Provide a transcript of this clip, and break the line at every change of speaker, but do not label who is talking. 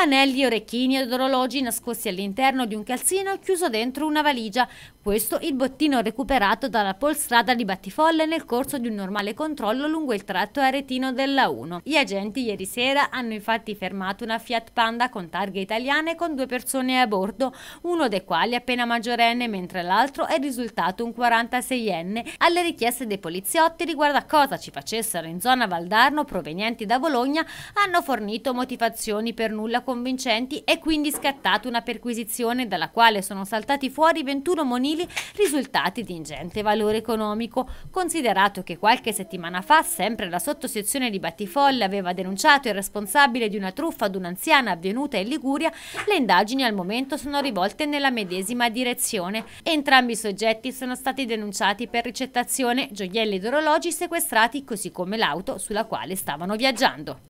anelli, orecchini ed orologi nascosti all'interno di un calzino chiuso dentro una valigia. Questo il bottino recuperato dalla polstrada di Battifolle nel corso di un normale controllo lungo il tratto aretino della 1. Gli agenti ieri sera hanno infatti fermato una Fiat Panda con targhe italiane con due persone a bordo, uno dei quali appena maggiorenne mentre l'altro è risultato un 46enne. Alle richieste dei poliziotti riguardo a cosa ci facessero in zona Valdarno provenienti da Bologna hanno fornito motivazioni per nulla convincenti è quindi scattata una perquisizione dalla quale sono saltati fuori 21 monili risultati di ingente valore economico, considerato che qualche settimana fa sempre la sottosezione di Battifolle aveva denunciato il responsabile di una truffa ad un'anziana avvenuta in Liguria, le indagini al momento sono rivolte nella medesima direzione. Entrambi i soggetti sono stati denunciati per ricettazione, gioielli ed orologi sequestrati così come l'auto sulla quale stavano viaggiando.